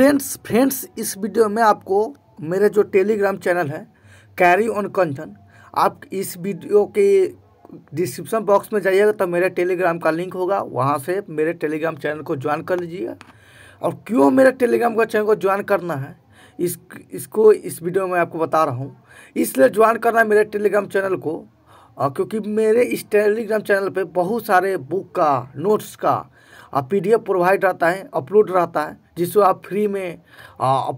friends friends इस video में आपको मेरे जो टेलीग्राम चैनल है कैरी ऑन कंचन आप इस वीडियो के डिस्क्रिप्शन बॉक्स में जाइएगा तो मेरे टेलीग्राम का लिंक होगा वहाँ से मेरे टेलीग्राम चैनल को ज्वाइन कर लीजिएगा और क्यों मेरे टेलीग्राम का चैनल को ज्वाइन करना है इस इसको इस वीडियो में आपको बता रहा हूँ इसलिए ज्वाइन करना है मेरे टेलीग्राम चैनल को और क्योंकि मेरे इस टेलीग्राम चैनल पे बहुत सारे बुक का नोट्स का पी डी प्रोवाइड रहता है अपलोड रहता है जिसको आप फ्री में आ,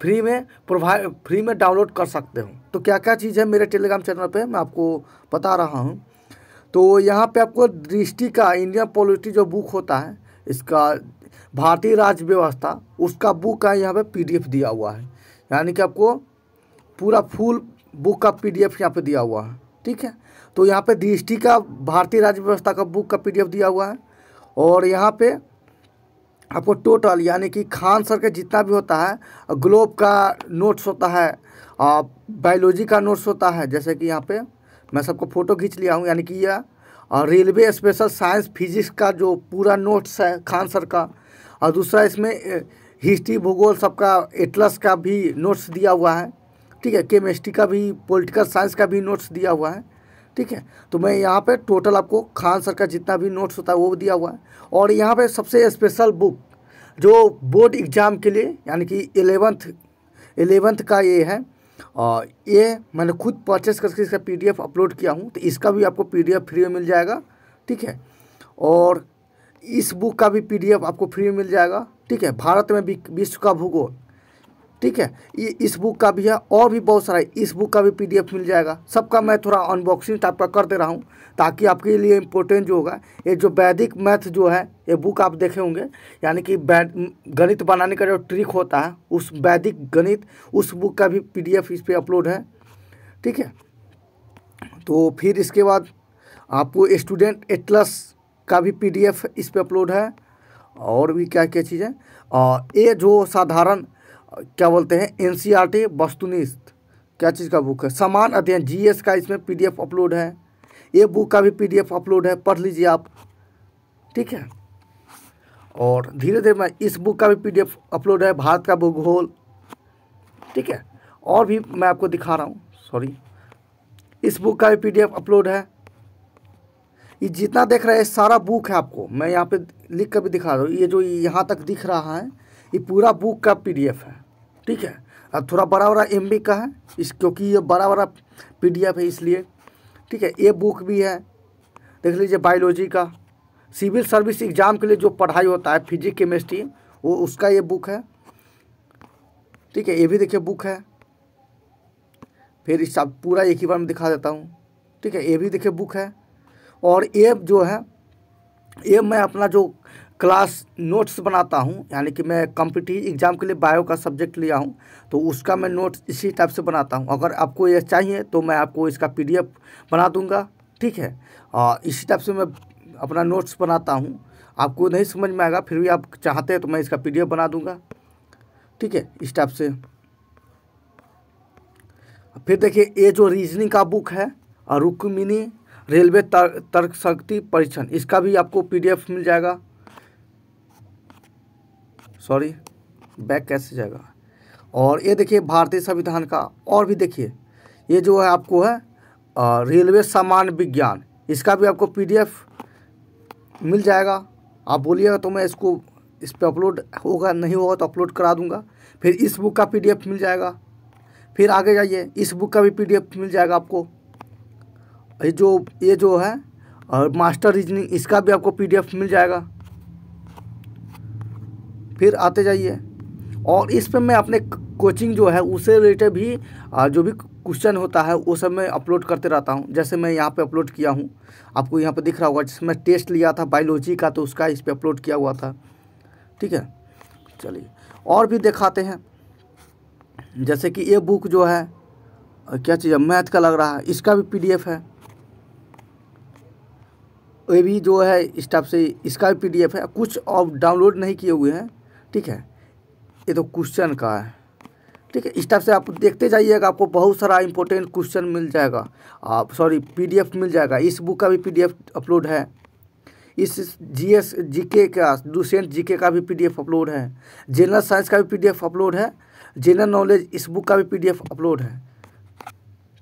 फ्री में प्रोवाइड फ्री में डाउनलोड कर सकते हो तो क्या क्या चीज़ है मेरे टेलीग्राम चैनल पे मैं आपको बता रहा हूँ तो यहाँ पे आपको दृष्टि का इंडियन पॉलिटी जो बुक होता है इसका भारतीय राज्य व्यवस्था उसका बुक का यहाँ पे पीडीएफ दिया हुआ है यानी कि आपको पूरा फुल बुक का पीडीएफ यहाँ पर दिया हुआ है ठीक है तो यहाँ पे डी का भारतीय राज्य व्यवस्था का बुक का पीडीएफ दिया हुआ है और यहाँ पे आपको टोटल यानी कि खान सर का जितना भी होता है ग्लोब का नोट्स होता है बायोलॉजी का नोट्स होता है जैसे कि यहाँ पे मैं सबको फ़ोटो खींच लिया हूँ यानी कि यह रेलवे स्पेशल साइंस फिजिक्स का जो पूरा नोट्स है खान सर का और दूसरा इसमें हिस्ट्री भूगोल सबका एटलस का भी नोट्स दिया हुआ है ठीक है केमिस्ट्री का भी पॉलिटिकल साइंस का भी नोट्स दिया हुआ है ठीक है तो मैं यहाँ पे टोटल आपको खान सर का जितना भी नोट्स होता है वो दिया हुआ है और यहाँ पे सबसे स्पेशल बुक जो बोर्ड एग्ज़ाम के लिए यानी कि एलेवंथ एलेवंथ का ये है और ये मैंने खुद परचेस करके इसका पीडीएफ अपलोड किया हूँ तो इसका भी आपको पीडीएफ फ्री में मिल जाएगा ठीक है और इस बुक का भी पी आपको फ्री में मिल जाएगा ठीक है भारत में विश्व का भूगोल ठीक है ये इस बुक का भी है और भी बहुत सारा इस बुक का भी पीडीएफ मिल जाएगा सबका मैं थोड़ा अनबॉक्सिंग टाइप का कर दे रहा हूँ ताकि आपके लिए इम्पोर्टेंट जो होगा ये जो वैदिक मैथ जो है ये बुक आप देखे होंगे यानी कि गणित बनाने का जो ट्रिक होता है उस वैदिक गणित उस बुक का भी पी इस पर अपलोड है ठीक है तो फिर इसके बाद आपको स्टूडेंट एटलस का भी पी इस पर अपलोड है और भी क्या क्या चीज़ें और ये जो साधारण क्या बोलते हैं टी e वस्तुनिष्ठ क्या चीज़ का बुक है समान अध्ययन एस का इसमें एफ अपलोड है ये बुक का भी एफ अपलोड है पढ़ लीजिए आप ठीक है और धीरे धीरे मैं इस बुक का भी पीडीएफ अपलोड है भारत का भूगोल ठीक है और भी मैं आपको दिखा रहा हूँ सॉरी इस बुक का भी पीडीएफ अपलोड है ये जितना देख रहे हैं सारा बुक है आपको मैं यहाँ पे लिख कर भी दिखा रहा हूँ ये जो यहाँ तक दिख रहा है ये पूरा बुक का पीडीएफ है ठीक है और थोड़ा बड़ा बड़ा एम का है इस क्योंकि ये बड़ा बड़ा पी है इसलिए ठीक है ये बुक भी है देख लीजिए बायोलॉजी का सिविल सर्विस एग्ज़ाम के लिए जो पढ़ाई होता है फिजिक केमिस्ट्री वो उसका ये बुक है ठीक है ये भी देखिए बुक है फिर इस पूरा एक ही बार में दिखा देता हूँ ठीक है ये भी देखिए बुक है और ये जो है ये मैं अपना जो क्लास नोट्स बनाता हूँ यानी कि मैं कॉम्पिटिटिव एग्ज़ाम के लिए बायो का सब्जेक्ट लिया हूँ तो उसका मैं नोट्स इसी टाइप से बनाता हूँ अगर आपको ये चाहिए तो मैं आपको इसका पीडीएफ बना दूँगा ठीक है और इसी टाइप से मैं अपना नोट्स बनाता हूँ आपको नहीं समझ में आएगा फिर भी आप चाहते हैं तो मैं इसका पी बना दूँगा ठीक है इस टाइप से फिर देखिए ये जो रीजनिंग का बुक है और रुक्मिनी रेलवे तर्क शक्ति परीक्षण इसका भी आपको पीडीएफ मिल जाएगा सॉरी बैक कैसे जाएगा और ये देखिए भारतीय संविधान का और भी देखिए ये जो है आपको है रेलवे सामान्य विज्ञान इसका भी आपको पीडीएफ मिल जाएगा आप बोलिएगा तो मैं इसको इस पर अपलोड होगा नहीं होगा तो अपलोड करा दूंगा फिर इस बुक का पीडीएफ मिल जाएगा फिर आगे जाइए इस बुक का भी पीडीएफ मिल जाएगा आपको ये जो ये जो है और मास्टर रीजनिंग इसका भी आपको पीडीएफ मिल जाएगा फिर आते जाइए और इस पर मैं अपने कोचिंग जो है उससे रिलेटेड भी जो भी क्वेश्चन होता है वो सब मैं अपलोड करते रहता हूँ जैसे मैं यहाँ पे अपलोड किया हूँ आपको यहाँ पे दिख रहा होगा जिसमें टेस्ट लिया था बायोलॉजी का तो उसका इस पर अपलोड किया हुआ था ठीक है चलिए और भी दिखाते हैं जैसे कि ये बुक जो है क्या चीज़ है मैथ का लग रहा है इसका भी पी है ये भी जो है इस से इसका भी पी है कुछ और डाउनलोड नहीं किए हुए हैं ठीक है ये तो क्वेश्चन का है ठीक है इस टाइप से आप देखते जाइएगा आपको बहुत सारा इंपॉर्टेंट क्वेश्चन मिल जाएगा आप सॉरी पीडीएफ मिल जाएगा इस बुक का भी पीडीएफ अपलोड है इस जीएस जीके का डूसेंट जीके का भी पीडीएफ अपलोड है जनरल साइंस का भी पीडीएफ अपलोड है जनरल नॉलेज इस बुक का भी पीडीएफ अपलोड है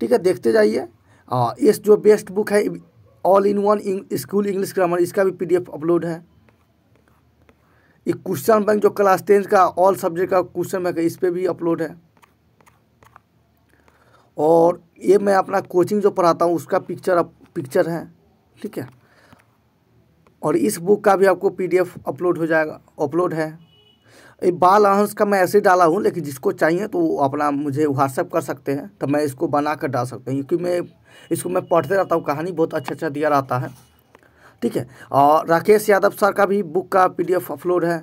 ठीक है देखते जाइए इस जो बेस्ट बुक है all in one school English grammar इसका भी पी अपलोड है ये क्वेश्चन बैंक जो क्लास टेंथ का ऑल सब्जेक्ट का क्वेश्चन बैंक है इस पर भी अपलोड है और ये मैं अपना कोचिंग जो पढ़ाता हूँ उसका पिक्चर अप, पिक्चर है ठीक है और इस बुक का भी आपको पीडीएफ अपलोड हो जाएगा अपलोड है ये बाल अंश का मैं ऐसे डाला हूँ लेकिन जिसको चाहिए तो वो अपना मुझे व्हाट्सअप कर सकते हैं तो मैं इसको बना कर डाल सकता हूँ क्योंकि मैं इसको मैं पढ़ते रहता हूँ कहानी बहुत अच्छा अच्छा दिया रहता है ठीक है और राकेश यादव सर का भी बुक का पीडीएफ अपलोड है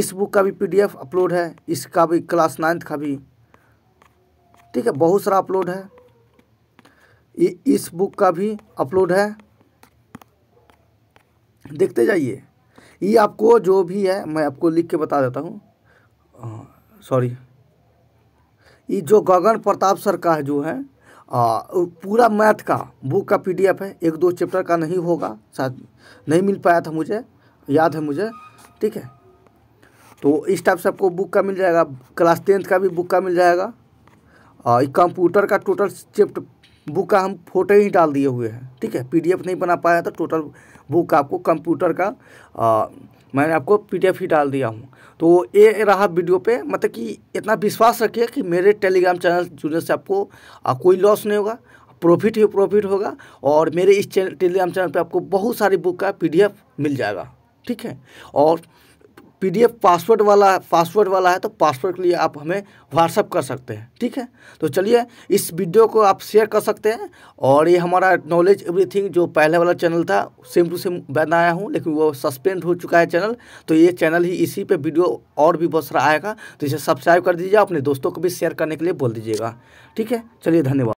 इस बुक का भी पीडीएफ अपलोड है इसका भी क्लास नाइन्थ का भी ठीक है बहुत सारा अपलोड है इस बुक का भी अपलोड है देखते जाइए ये आपको जो भी है मैं आपको लिख के बता देता हूँ सॉरी ये जो गगन प्रताप सर का है जो है आ, पूरा मैथ का बुक का पीडीएफ है एक दो चैप्टर का नहीं होगा शायद नहीं मिल पाया था मुझे याद है मुझे ठीक है तो इस टाइप से आपको बुक का मिल जाएगा क्लास टेंथ का भी बुक का मिल जाएगा कंप्यूटर का टोटल चैप्टर बुक का हम फोटो ही डाल दिए हुए हैं ठीक है पीडीएफ नहीं बना पाया तो टोटल बुक का आपको कंप्यूटर का मैंने आपको पीडीएफ ही डाल दिया हूँ तो ये रहा वीडियो पे मतलब कि इतना विश्वास रखिए कि मेरे टेलीग्राम चैनल जुड़ने से आपको कोई लॉस नहीं होगा प्रॉफिट ही प्रॉफिट होगा और मेरे इस चैनल टेलीग्राम चैनल पे आपको बहुत सारी बुक का पीडीएफ मिल जाएगा ठीक है और पीडीएफ पासवर्ड वाला पासवर्ड वाला है तो पासवर्ड के लिए आप हमें व्हाट्सअप कर सकते हैं ठीक है तो चलिए इस वीडियो को आप शेयर कर सकते हैं और ये हमारा नॉलेज एवरीथिंग जो पहले वाला चैनल था सेम टू सेम बनाया हूँ लेकिन वो सस्पेंड हो चुका है चैनल तो ये चैनल ही इसी पर वीडियो और भी बहुत सारा आएगा तो इसे सब्सक्राइब कर दीजिए अपने दोस्तों को भी शेयर करने के लिए बोल दीजिएगा ठीक है चलिए धन्यवाद